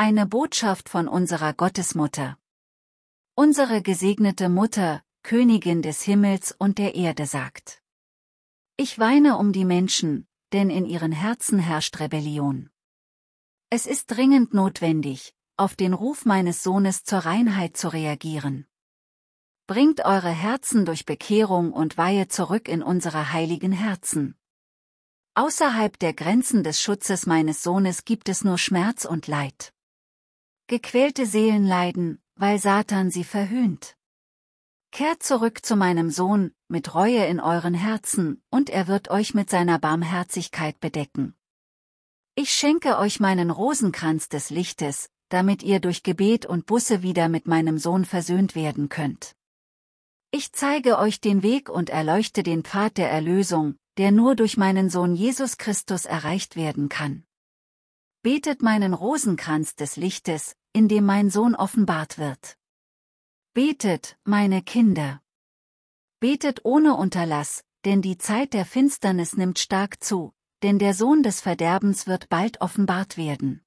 Eine Botschaft von unserer Gottesmutter. Unsere gesegnete Mutter, Königin des Himmels und der Erde sagt. Ich weine um die Menschen, denn in ihren Herzen herrscht Rebellion. Es ist dringend notwendig, auf den Ruf meines Sohnes zur Reinheit zu reagieren. Bringt eure Herzen durch Bekehrung und Weihe zurück in unsere heiligen Herzen. Außerhalb der Grenzen des Schutzes meines Sohnes gibt es nur Schmerz und Leid. Gequälte Seelen leiden, weil Satan sie verhöhnt. Kehrt zurück zu meinem Sohn, mit Reue in euren Herzen, und er wird euch mit seiner Barmherzigkeit bedecken. Ich schenke euch meinen Rosenkranz des Lichtes, damit ihr durch Gebet und Busse wieder mit meinem Sohn versöhnt werden könnt. Ich zeige euch den Weg und erleuchte den Pfad der Erlösung, der nur durch meinen Sohn Jesus Christus erreicht werden kann betet meinen Rosenkranz des Lichtes, in dem mein Sohn offenbart wird. Betet, meine Kinder. Betet ohne Unterlass, denn die Zeit der Finsternis nimmt stark zu, denn der Sohn des Verderbens wird bald offenbart werden.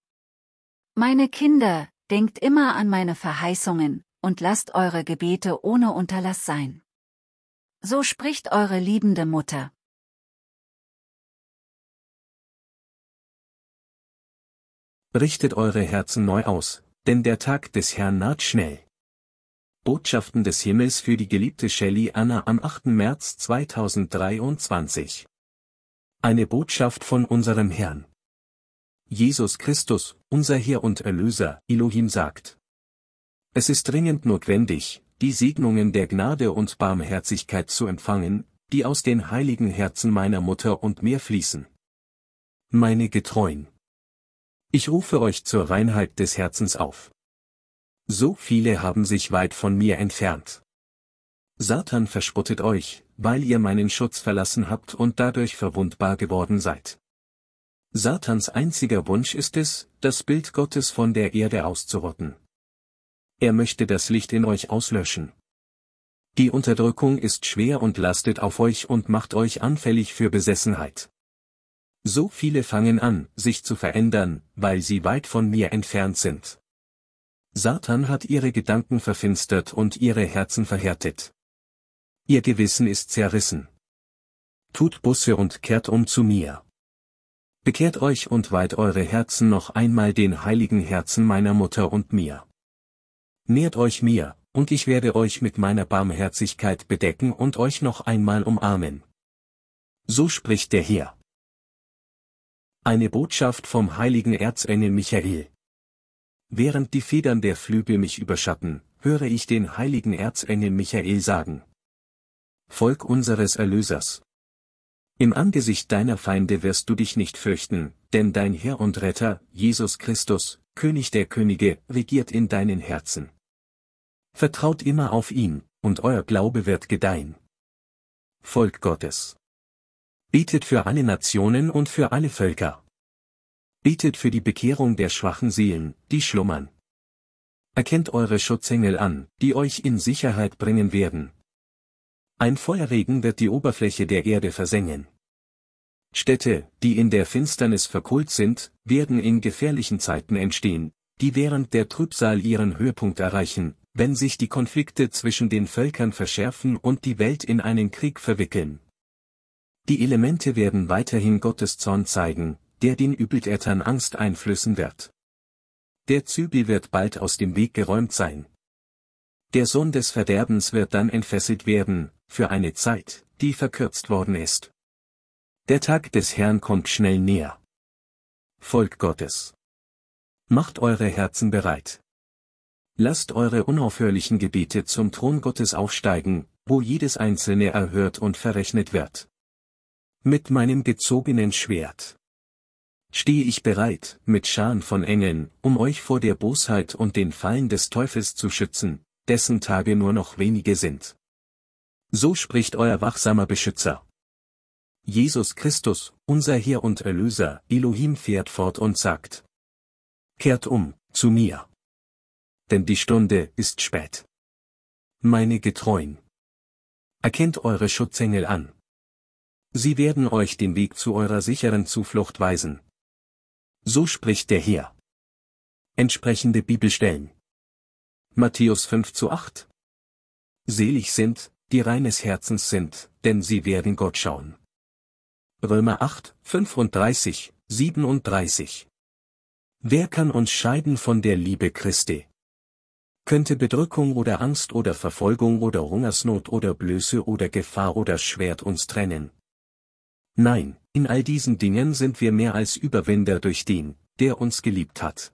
Meine Kinder, denkt immer an meine Verheißungen, und lasst eure Gebete ohne Unterlass sein. So spricht eure liebende Mutter. Richtet eure Herzen neu aus, denn der Tag des Herrn naht schnell. Botschaften des Himmels für die geliebte Shelley Anna am 8. März 2023. Eine Botschaft von unserem Herrn. Jesus Christus, unser Herr und Erlöser, Elohim sagt. Es ist dringend notwendig, die Segnungen der Gnade und Barmherzigkeit zu empfangen, die aus den heiligen Herzen meiner Mutter und mir fließen. Meine Getreuen. Ich rufe euch zur Reinheit des Herzens auf. So viele haben sich weit von mir entfernt. Satan verspottet euch, weil ihr meinen Schutz verlassen habt und dadurch verwundbar geworden seid. Satans einziger Wunsch ist es, das Bild Gottes von der Erde auszurotten. Er möchte das Licht in euch auslöschen. Die Unterdrückung ist schwer und lastet auf euch und macht euch anfällig für Besessenheit. So viele fangen an, sich zu verändern, weil sie weit von mir entfernt sind. Satan hat ihre Gedanken verfinstert und ihre Herzen verhärtet. Ihr Gewissen ist zerrissen. Tut Busse und kehrt um zu mir. Bekehrt euch und weiht eure Herzen noch einmal den heiligen Herzen meiner Mutter und mir. Nährt euch mir, und ich werde euch mit meiner Barmherzigkeit bedecken und euch noch einmal umarmen. So spricht der Herr. Eine Botschaft vom heiligen Erzengel Michael. Während die Federn der Flügel mich überschatten, höre ich den heiligen Erzengel Michael sagen. Volk unseres Erlösers. Im Angesicht deiner Feinde wirst du dich nicht fürchten, denn dein Herr und Retter, Jesus Christus, König der Könige, regiert in deinen Herzen. Vertraut immer auf ihn, und euer Glaube wird gedeihen. Volk Gottes. Betet für alle Nationen und für alle Völker. Betet für die Bekehrung der schwachen Seelen, die schlummern. Erkennt eure Schutzengel an, die euch in Sicherheit bringen werden. Ein Feuerregen wird die Oberfläche der Erde versengen. Städte, die in der Finsternis verkohlt sind, werden in gefährlichen Zeiten entstehen, die während der Trübsal ihren Höhepunkt erreichen, wenn sich die Konflikte zwischen den Völkern verschärfen und die Welt in einen Krieg verwickeln. Die Elemente werden weiterhin Gottes Zorn zeigen, der den Übeltätern Angst einflößen wird. Der Zügel wird bald aus dem Weg geräumt sein. Der Sohn des Verderbens wird dann entfesselt werden, für eine Zeit, die verkürzt worden ist. Der Tag des Herrn kommt schnell näher. Volk Gottes. Macht eure Herzen bereit. Lasst eure unaufhörlichen Gebete zum Thron Gottes aufsteigen, wo jedes einzelne erhört und verrechnet wird mit meinem gezogenen Schwert. Stehe ich bereit, mit Scharen von Engeln, um euch vor der Bosheit und den Fallen des Teufels zu schützen, dessen Tage nur noch wenige sind. So spricht euer wachsamer Beschützer. Jesus Christus, unser Herr und Erlöser, Elohim fährt fort und sagt. Kehrt um, zu mir. Denn die Stunde ist spät. Meine Getreuen. Erkennt eure Schutzengel an. Sie werden euch den Weg zu eurer sicheren Zuflucht weisen. So spricht der Herr. Entsprechende Bibelstellen. Matthäus 5 zu 8. Selig sind, die reines Herzens sind, denn sie werden Gott schauen. Römer 8, 35, 37. Wer kann uns scheiden von der Liebe Christi? Könnte Bedrückung oder Angst oder Verfolgung oder Hungersnot oder Blöße oder Gefahr oder Schwert uns trennen, Nein, in all diesen Dingen sind wir mehr als Überwinder durch den, der uns geliebt hat.